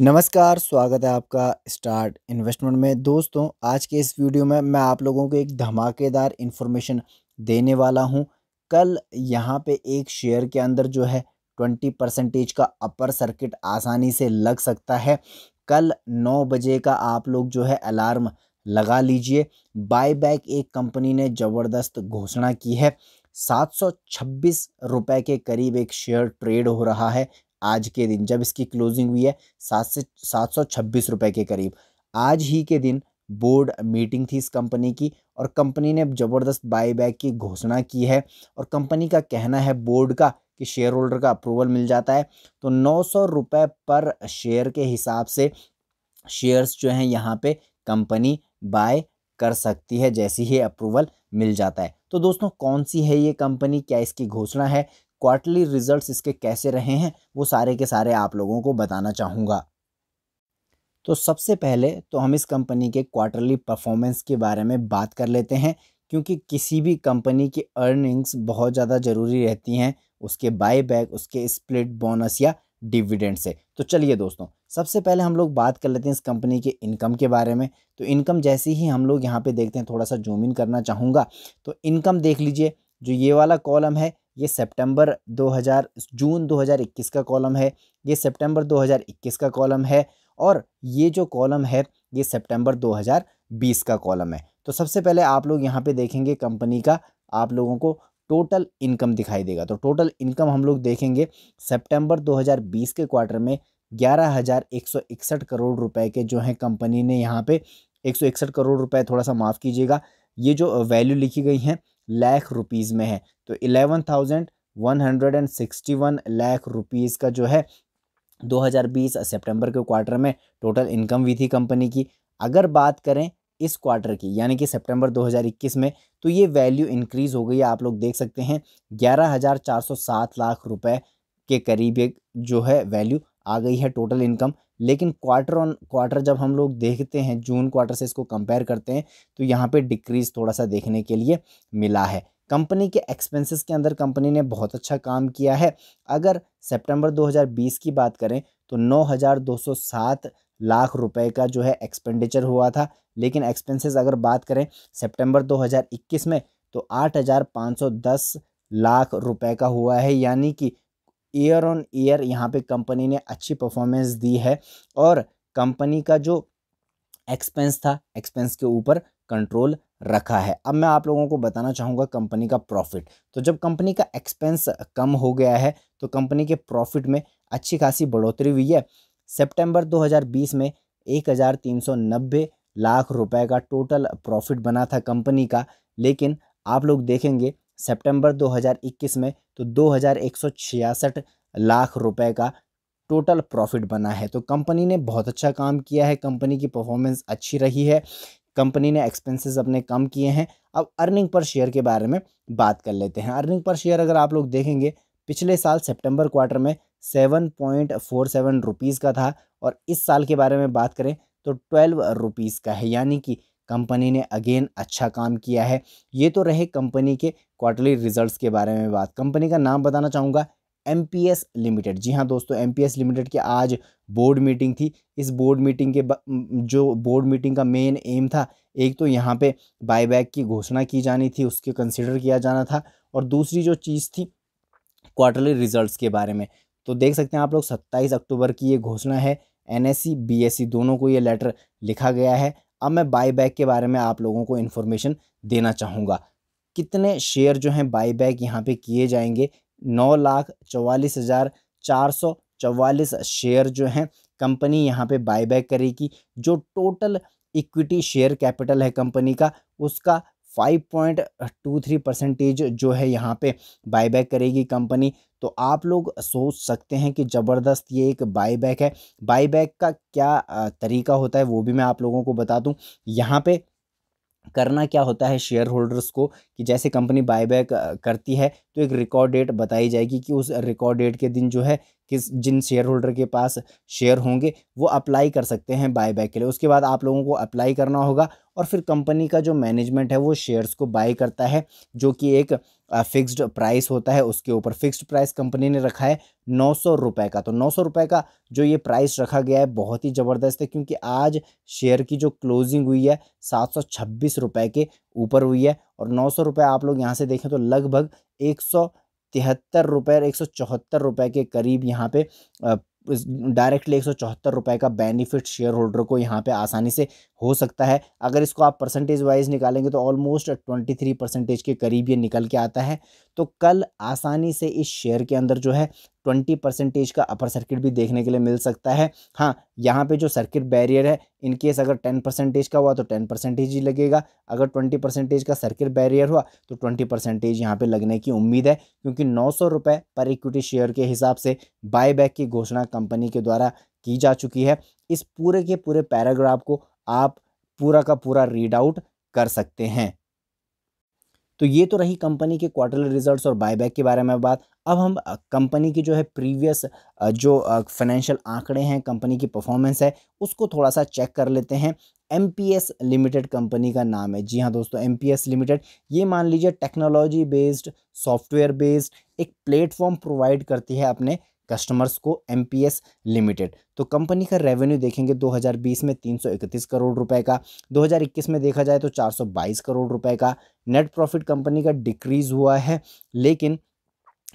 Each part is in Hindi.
नमस्कार स्वागत है आपका स्टार्ट इन्वेस्टमेंट में दोस्तों आज के इस वीडियो में मैं आप लोगों को एक धमाकेदार इन्फॉर्मेशन देने वाला हूं कल यहां पे एक शेयर के अंदर जो है ट्वेंटी परसेंटेज का अपर सर्किट आसानी से लग सकता है कल नौ बजे का आप लोग जो है अलार्म लगा लीजिए बायबैक एक कंपनी ने ज़बरदस्त घोषणा की है सात सौ छब्बीस रुपये के करीब एक शेयर ट्रेड हो रहा है आज के दिन जब इसकी क्लोजिंग हुई है सात से सात सौ छब्बीस रुपये के करीब आज ही के दिन बोर्ड मीटिंग थी इस कंपनी की और कंपनी ने ज़बरदस्त बाईबैक की घोषणा की है और कंपनी का कहना है बोर्ड का कि शेयर होल्डर का अप्रूवल मिल जाता है तो नौ सौ रुपये पर शेयर के हिसाब से शेयर्स जो हैं यहाँ पे कंपनी बाय कर सकती है जैसी ही अप्रूवल मिल जाता है तो दोस्तों कौन सी है ये कंपनी क्या इसकी घोषणा है क्वार्टरली रिजल्ट्स इसके कैसे रहे हैं वो सारे के सारे आप लोगों को बताना चाहूँगा तो सबसे पहले तो हम इस कंपनी के क्वार्टरली परफॉर्मेंस के बारे में बात कर लेते हैं क्योंकि किसी भी कंपनी की अर्निंग्स बहुत ज़्यादा ज़रूरी रहती हैं उसके बाय बैक उसके स्प्लिट बोनस या डिविडेंड से तो चलिए दोस्तों सबसे पहले हम लोग बात कर लेते हैं इस कंपनी के इनकम के बारे में तो इनकम जैसे ही हम लोग यहाँ पे देखते हैं थोड़ा सा जूम इन करना चाहूँगा तो इनकम देख लीजिए जो ये वाला कॉलम है ये सितंबर 2000 जून 2021 का कॉलम है ये सितंबर 2021 का कॉलम है और ये जो कॉलम है ये सितंबर 2020 का कॉलम है तो सबसे पहले आप लोग यहाँ पे देखेंगे कंपनी का आप लोगों को टोटल इनकम दिखाई देगा तो टोटल इनकम हम लोग देखेंगे सेप्टेम्बर दो के क्वार्टर में ग्यारह हज़ार एक सौ इकसठ करोड़ रुपए के जो हैं कंपनी ने यहाँ पे एक सौ इकसठ करोड़ रुपए थोड़ा सा माफ़ कीजिएगा ये जो वैल्यू लिखी गई हैं लाख रुपीज़ में है तो eleven thousand one hundred and sixty one lakh rupees का जो है 2020 सितंबर के क्वार्टर में टोटल इनकम भी थी कंपनी की अगर बात करें इस क्वार्टर की यानी कि सितंबर 2021 में तो ये वैल्यू इंक्रीज़ हो गई है आप लोग देख सकते हैं सात लाख रुपए के करीब जो है वैल्यू आ गई है टोटल इनकम लेकिन क्वार्टर ऑन क्वार्टर जब हम लोग देखते हैं जून क्वार्टर से इसको कंपेयर करते हैं तो यहाँ पे डिक्रीज़ थोड़ा सा देखने के लिए मिला है कंपनी के एक्सपेंसेस के अंदर कंपनी ने बहुत अच्छा काम किया है अगर सितंबर 2020 की बात करें तो 9,207 लाख रुपए का जो है एक्सपेंडिचर हुआ था लेकिन एक्सपेंसेस अगर बात करें सेप्टेम्बर दो में तो आठ लाख रुपये का हुआ है यानी कि ईयर ऑन ईयर यहाँ पे कंपनी ने अच्छी परफॉर्मेंस दी है और कंपनी का जो एक्सपेंस था एक्सपेंस के ऊपर कंट्रोल रखा है अब मैं आप लोगों को बताना चाहूँगा कंपनी का प्रॉफिट तो जब कंपनी का एक्सपेंस कम हो गया है तो कंपनी के प्रॉफिट में अच्छी खासी बढ़ोतरी हुई है सेप्टेम्बर दो में एक लाख रुपए का टोटल प्रॉफिट बना था कंपनी का लेकिन आप लोग देखेंगे सितंबर 2021 में तो दो लाख रुपए का टोटल प्रॉफिट बना है तो कंपनी ने बहुत अच्छा काम किया है कंपनी की परफॉर्मेंस अच्छी रही है कंपनी ने एक्सपेंसेस अपने कम किए हैं अब अर्निंग पर शेयर के बारे में बात कर लेते हैं अर्निंग पर शेयर अगर आप लोग देखेंगे पिछले साल सितंबर क्वार्टर में seven point four seven rupees का था और इस साल के बारे में बात करें तो ट्वेल्व रुपीज़ का है यानी कि कंपनी ने अगेन अच्छा काम किया है ये तो रहे कंपनी के क्वार्टरली रिजल्ट्स के बारे में बात कंपनी का नाम बताना चाहूँगा एम लिमिटेड जी हाँ दोस्तों एम लिमिटेड की आज बोर्ड मीटिंग थी इस बोर्ड मीटिंग के जो बोर्ड मीटिंग का मेन एम था एक तो यहाँ पे बायबैक की घोषणा की जानी थी उसके कंसिडर किया जाना था और दूसरी जो चीज़ थी क्वार्टरली रिजल्ट्स के बारे में तो देख सकते हैं आप लोग 27 अक्टूबर की ये घोषणा है एन एस e, e दोनों को ये लेटर लिखा गया है अब मैं बाईबैक के बारे में आप लोगों को इन्फॉर्मेशन देना चाहूँगा कितने शेयर जो हैं बाईबैक यहाँ पे किए जाएंगे नौ लाख चवालीस हज़ार चार सौ चवालीस शेयर जो हैं कंपनी यहाँ पे बाईबैक करेगी जो टोटल इक्विटी शेयर कैपिटल है कंपनी का उसका five point two three percentage जो है यहाँ पे बायबैक करेगी कंपनी तो आप लोग सोच सकते हैं कि ज़बरदस्त ये एक बायबैक है बायबैक का क्या तरीका होता है वो भी मैं आप लोगों को बता दूँ यहाँ पे करना क्या होता है शेयर होल्डर्स को कि जैसे कंपनी बायबैक करती है तो एक रिकॉर्ड डेट बताई जाएगी कि उस रिकॉर्ड डेट के दिन जो है किस जिन शेयर होल्डर के पास शेयर होंगे वो अप्लाई कर सकते हैं बाय बैक के लिए उसके बाद आप लोगों को अप्लाई करना होगा और फिर कंपनी का जो मैनेजमेंट है वो शेयर्स को बाय करता है जो कि एक फिक्स्ड प्राइस होता है उसके ऊपर फिक्स्ड प्राइस कंपनी ने रखा है नौ सौ रुपये का तो नौ सौ रुपये का जो ये प्राइस रखा गया है बहुत ही ज़बरदस्त है क्योंकि आज शेयर की जो क्लोजिंग हुई है सात सौ छब्बीस रुपये के ऊपर हुई है और नौ सौ रुपये आप लोग यहाँ से देखें तो लगभग एक सौ तिहत्तर रुपये एक सौ चौहत्तर रुपये के करीब यहाँ पे डायरेक्टली एक सौ चौहत्तर रुपये का बेनिफिट शेयर होल्डर को यहाँ पे आसानी से हो सकता है अगर इसको आप परसेंटेज वाइज निकालेंगे तो ऑलमोस्ट ट्वेंटी थ्री परसेंटेज के करीब ये निकल के आता है तो कल आसानी से इस शेयर के अंदर जो है ट्वेंटी परसेंटेज का अपर सर्किट भी देखने के लिए मिल सकता है हाँ यहाँ पे जो सर्किट बैरियर है इनकेस अगर टेन परसेंटेज का हुआ तो टेन परसेंटेज ही लगेगा अगर ट्वेंटी परसेंटेज का सर्किट बैरियर हुआ तो ट्वेंटी परसेंटेज यहाँ पे लगने की उम्मीद है क्योंकि नौ सौ रुपये पर इक्विटी शेयर के हिसाब से बैक की घोषणा कंपनी के द्वारा की जा चुकी है इस पूरे के पूरे पैराग्राफ को आप पूरा का पूरा रीड आउट कर सकते हैं तो ये तो रही कंपनी के क्वार्टरली रिजल्ट्स और बायबैक के बारे में बात अब हम कंपनी की जो है प्रीवियस जो फाइनेंशियल आंकड़े हैं कंपनी की परफॉर्मेंस है उसको थोड़ा सा चेक कर लेते हैं एम लिमिटेड कंपनी का नाम है जी हाँ दोस्तों एम लिमिटेड ये मान लीजिए टेक्नोलॉजी बेस्ड सॉफ्टवेयर बेस्ड एक प्लेटफॉर्म प्रोवाइड करती है अपने कस्टमर्स को एम लिमिटेड तो कंपनी का रेवेन्यू देखेंगे 2020 में 331 करोड़ रुपए का 2021 में देखा जाए तो 422 करोड़ रुपए का नेट प्रॉफिट कंपनी का डिक्रीज़ हुआ है लेकिन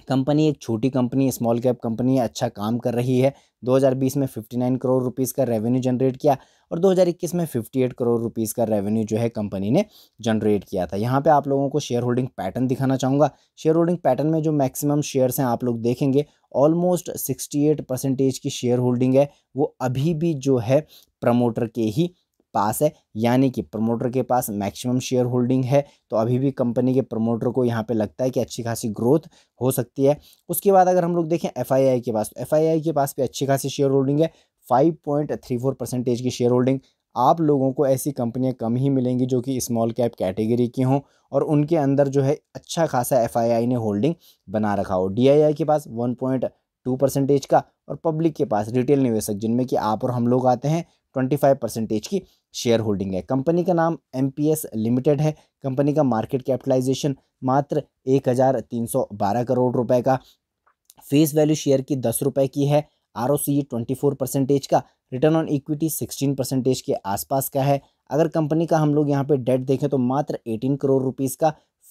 कंपनी एक छोटी कंपनी स्मॉल कैप कंपनी अच्छा काम कर रही है 2020 में 59 करोड़ रुपीस का रेवेन्यू जनरेट किया और 2021 में 58 करोड़ रुपीस का रेवेन्यू जो है कंपनी ने जनरेट किया था यहाँ पे आप लोगों को शेयर होल्डिंग पैटर्न दिखाना चाहूँगा शेयर होल्डिंग पैटर्न में जो मैक्सिमम शेयर्स हैं आप लोग देखेंगे ऑलमोस्ट 68 परसेंटेज की शेयर होल्डिंग है वो अभी भी जो है प्रमोटर के ही पास है यानी कि प्रमोटर के पास मैक्सिमम शेयर होल्डिंग है तो अभी भी कंपनी के प्रमोटर को यहाँ पे लगता है कि अच्छी खासी ग्रोथ हो सकती है उसके बाद अगर हम लोग देखें एफ के पास तो एफ के पास भी अच्छी खासी शेयर होल्डिंग है five point three four percentage की शेयर होल्डिंग आप लोगों को ऐसी कंपनियाँ कम ही मिलेंगी जो कि स्मॉल कैप कैटेगरी की हों और उनके अंदर जो है अच्छा खासा एफ ने होल्डिंग बना रखा हो डी के पास वन पॉइंट टू परसेंटेज का और पब्लिक के पास रिटेल निवेशक जिनमें कि आप और हम लोग आते हैं 25 परसेंटेज की शेयर होल्डिंग है कंपनी का नाम एम लिमिटेड है कंपनी का मार्केट कैपिटलाइजेशन मात्र एक करोड़ रुपए का फेस वैल्यू शेयर की दस रुपये की है R O C twenty four percentage का return on equity sixteen percentage के आसपास का है अगर कंपनी का हम लोग यहाँ पे डेट देखें तो मात्र एटीन करोड़ रुपीज़ का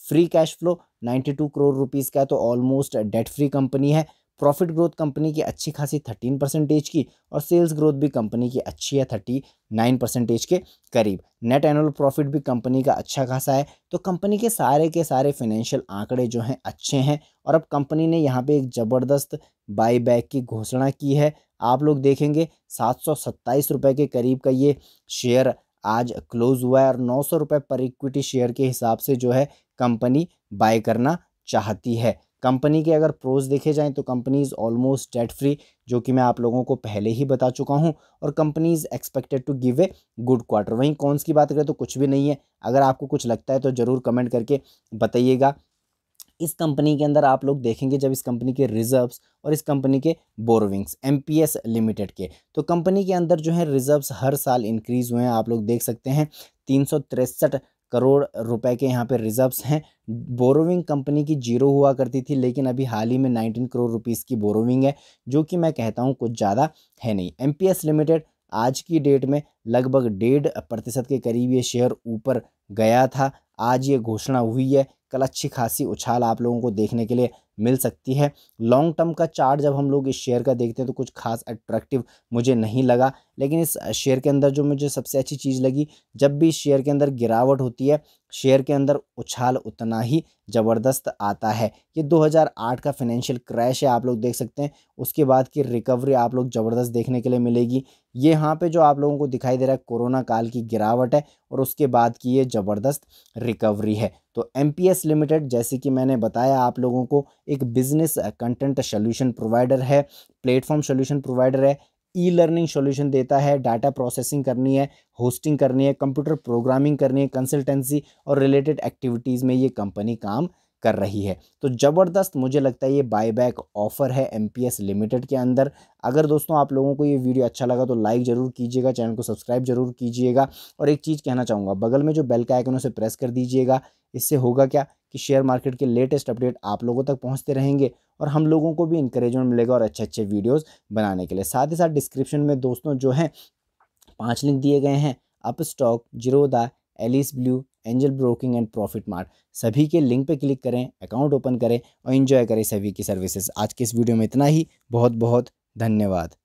free cash flow ninety two crore rupees का है तो ऑलमोस्ट डेट फ्री कंपनी है प्रॉफिट ग्रोथ कंपनी की अच्छी खासी थर्टीन परसेंटेज की और सेल्स ग्रोथ भी कंपनी की अच्छी है थर्टी नाइन परसेंटेज के करीब नेट एनुअल प्रॉफिट भी कंपनी का अच्छा खासा है तो कंपनी के सारे के सारे फाइनेंशियल आंकड़े जो हैं अच्छे हैं और अब कंपनी ने यहाँ पे एक ज़बरदस्त बाई बैक की घोषणा की है आप लोग देखेंगे सात सौ सत्ताईस के करीब का ये शेयर आज क्लोज़ हुआ है और नौ सौ रुपये पर इक्विटी शेयर के हिसाब से जो है कंपनी बाय करना चाहती है कंपनी के अगर प्रोज देखे जाएँ तो कंपनीज़ ऑलमोस्ट डेट फ्री जो कि मैं आप लोगों को पहले ही बता चुका हूँ और companies expected to give a good quarter वहीं कॉन्स की बात करें तो कुछ भी नहीं है अगर आपको कुछ लगता है तो ज़रूर कमेंट करके बताइएगा इस कंपनी के अंदर आप लोग देखेंगे जब इस कंपनी के रिजर्व्स और इस कंपनी के बोरविंग्स एम लिमिटेड के तो कंपनी के अंदर जो है रिजर्व्स हर साल इंक्रीज़ हुए हैं आप लोग देख सकते हैं तीन करोड़ रुपए के यहाँ पे रिजर्व्स हैं बोरोविंग कंपनी की जीरो हुआ करती थी लेकिन अभी हाल ही में 19 करोड़ रुपीस की बोरोविंग है जो कि मैं कहता हूँ कुछ ज़्यादा है नहीं एम लिमिटेड आज की डेट में लगभग डेढ़ प्रतिशत के करीब ये शेयर ऊपर गया था आज ये घोषणा हुई है कल अच्छी खासी उछाल आप लोगों को देखने के लिए मिल सकती है लॉन्ग टर्म का चार्ट जब हम लोग इस शेयर का देखते हैं तो कुछ खास अट्रैक्टिव मुझे नहीं लगा लेकिन इस शेयर के अंदर जो मुझे सबसे अच्छी चीज़ लगी जब भी इस शेयर के अंदर गिरावट होती है शेयर के अंदर उछाल उतना ही ज़बरदस्त आता है ये 2008 का फाइनेंशियल क्रैश है आप लोग देख सकते हैं उसके बाद की रिकवरी आप लोग ज़बरदस्त देखने के लिए मिलेगी ये यहाँ पे जो आप लोगों को दिखाई दे रहा है कोरोना काल की गिरावट है और उसके बाद की ये ज़बरदस्त रिकवरी है तो एम लिमिटेड जैसे कि मैंने बताया आप लोगों को एक बिजनेस कंटेंट सोल्यूशन प्रोवाइडर है प्लेटफॉर्म सोल्यूशन प्रोवाइडर है ई लर्निंग सोल्यूशन देता है डाटा प्रोसेसिंग करनी है होस्टिंग करनी है कंप्यूटर प्रोग्रामिंग करनी है कंसल्टेंसी और रिलेटेड एक्टिविटीज़ में ये कंपनी काम कर रही है तो ज़बरदस्त मुझे लगता है ये बायबैक ऑफ़र है एम लिमिटेड के अंदर अगर दोस्तों आप लोगों को ये वीडियो अच्छा लगा तो लाइक ज़रूर कीजिएगा चैनल को सब्सक्राइब ज़रूर कीजिएगा और एक चीज़ कहना चाहूँगा बगल में जो बेल का आइकन उसे प्रेस कर दीजिएगा इससे होगा क्या कि शेयर मार्केट के लेटेस्ट अपडेट आप लोगों तक पहुंचते रहेंगे और हम लोगों को भी इंकरेजमेंट मिलेगा और अच्छे अच्छे वीडियोस बनाने के लिए साथ ही साथ डिस्क्रिप्शन में दोस्तों जो हैं पांच लिंक दिए गए हैं Upstox Zerodha Alice Blue Angel Broking and Profit Mart सभी के लिंक पे क्लिक करें अकाउंट ओपन करें और इन्जॉय करें सभी की सर्विसेज आज के इस वीडियो में इतना ही बहुत बहुत धन्यवाद